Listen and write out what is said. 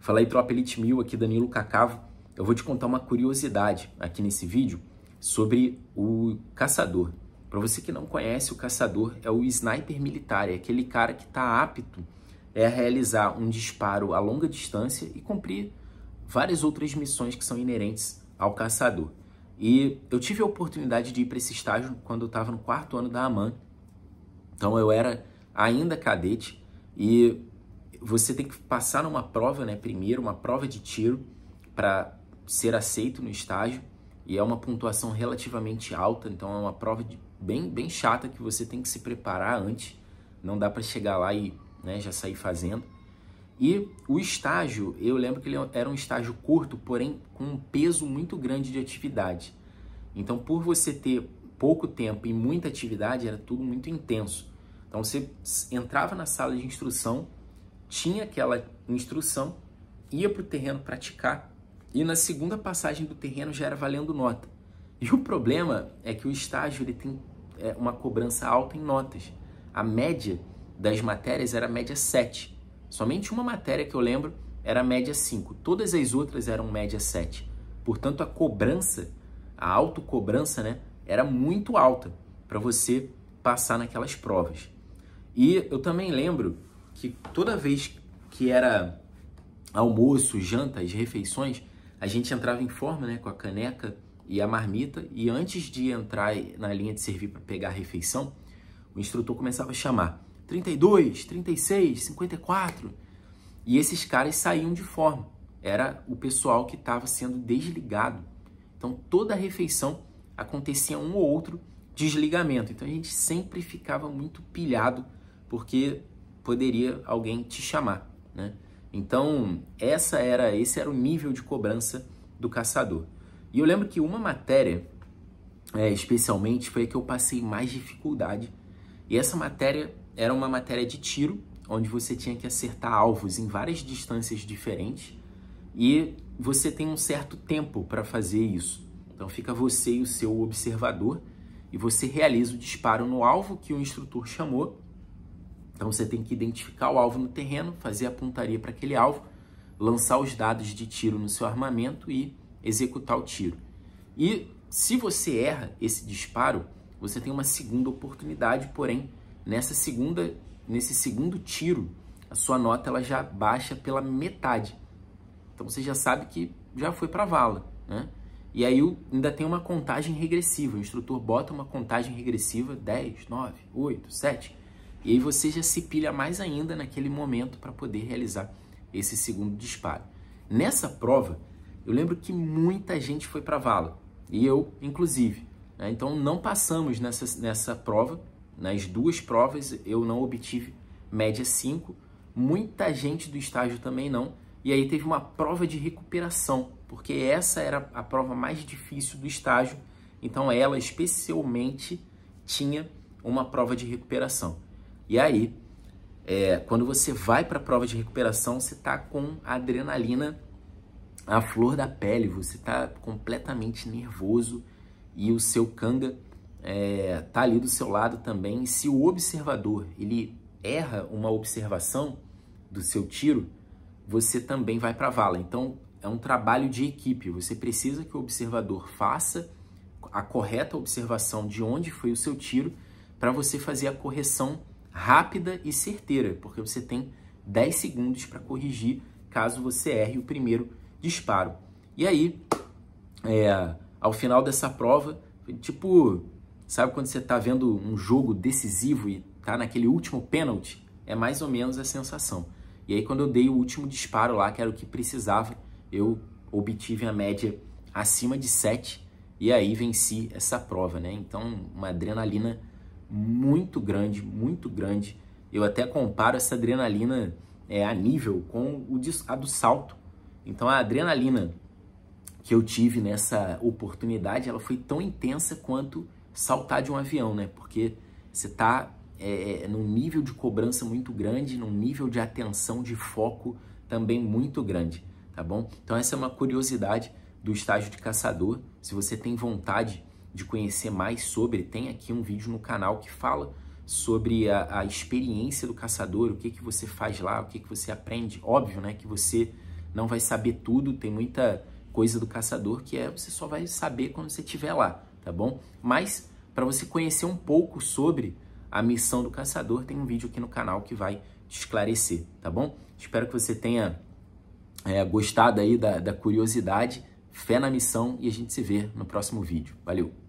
Fala aí, tropa Elite Mil, aqui Danilo Cacavo. Eu vou te contar uma curiosidade aqui nesse vídeo sobre o caçador. Para você que não conhece, o caçador é o sniper militar, é aquele cara que está apto é, a realizar um disparo a longa distância e cumprir várias outras missões que são inerentes ao caçador. E eu tive a oportunidade de ir para esse estágio quando eu estava no quarto ano da AMAN. Então eu era ainda cadete e você tem que passar numa prova, né? Primeiro, uma prova de tiro para ser aceito no estágio e é uma pontuação relativamente alta, então é uma prova de, bem, bem chata que você tem que se preparar antes. Não dá para chegar lá e né, já sair fazendo. E o estágio, eu lembro que ele era um estágio curto, porém com um peso muito grande de atividade. Então, por você ter pouco tempo e muita atividade, era tudo muito intenso. Então, você entrava na sala de instrução, tinha aquela instrução, ia para o terreno praticar e na segunda passagem do terreno já era valendo nota. E o problema é que o estágio ele tem é, uma cobrança alta em notas. A média das matérias era média 7. Somente uma matéria que eu lembro era média 5. Todas as outras eram média 7. Portanto, a cobrança, a autocobrança, né, era muito alta para você passar naquelas provas. E eu também lembro que toda vez que era almoço, janta, as refeições, a gente entrava em forma, né, com a caneca e a marmita, e antes de entrar na linha de servir para pegar a refeição, o instrutor começava a chamar 32, 36, 54, e esses caras saíam de forma. Era o pessoal que estava sendo desligado. Então toda a refeição acontecia um ou outro desligamento. Então a gente sempre ficava muito pilhado porque poderia alguém te chamar, né? Então, essa era esse era o nível de cobrança do caçador. E eu lembro que uma matéria, é, especialmente, foi a que eu passei mais dificuldade. E essa matéria era uma matéria de tiro, onde você tinha que acertar alvos em várias distâncias diferentes e você tem um certo tempo para fazer isso. Então fica você e o seu observador e você realiza o disparo no alvo que o instrutor chamou então você tem que identificar o alvo no terreno, fazer a pontaria para aquele alvo, lançar os dados de tiro no seu armamento e executar o tiro. E se você erra esse disparo, você tem uma segunda oportunidade, porém, nessa segunda, nesse segundo tiro, a sua nota ela já baixa pela metade. Então você já sabe que já foi para vala, né? E aí ainda tem uma contagem regressiva. O instrutor bota uma contagem regressiva, 10, 9, 8, 7, e aí você já se pilha mais ainda naquele momento para poder realizar esse segundo disparo. Nessa prova, eu lembro que muita gente foi para a vala, e eu, inclusive. Né? Então, não passamos nessa, nessa prova. Nas duas provas, eu não obtive média 5. Muita gente do estágio também não. E aí teve uma prova de recuperação, porque essa era a prova mais difícil do estágio. Então, ela especialmente tinha uma prova de recuperação. E aí, é, quando você vai para a prova de recuperação, você está com a adrenalina à flor da pele, você está completamente nervoso e o seu canga é, tá ali do seu lado também. Se o observador ele erra uma observação do seu tiro, você também vai para a vala. Então é um trabalho de equipe. Você precisa que o observador faça a correta observação de onde foi o seu tiro para você fazer a correção rápida e certeira, porque você tem 10 segundos para corrigir caso você erre o primeiro disparo. E aí, é, ao final dessa prova, tipo, sabe quando você está vendo um jogo decisivo e está naquele último pênalti? É mais ou menos a sensação. E aí, quando eu dei o último disparo lá, que era o que precisava, eu obtive a média acima de 7 e aí venci essa prova, né? Então, uma adrenalina muito grande, muito grande. Eu até comparo essa adrenalina é, a nível com o de, a do salto. Então a adrenalina que eu tive nessa oportunidade, ela foi tão intensa quanto saltar de um avião, né? Porque você está é, é, num nível de cobrança muito grande, num nível de atenção, de foco também muito grande, tá bom? Então essa é uma curiosidade do estágio de caçador. Se você tem vontade de conhecer mais sobre, tem aqui um vídeo no canal que fala sobre a, a experiência do caçador, o que, que você faz lá, o que, que você aprende. Óbvio, né, que você não vai saber tudo, tem muita coisa do caçador que é você só vai saber quando você estiver lá, tá bom? Mas para você conhecer um pouco sobre a missão do caçador, tem um vídeo aqui no canal que vai te esclarecer, tá bom? Espero que você tenha é, gostado aí da, da curiosidade, fé na missão e a gente se vê no próximo vídeo. Valeu!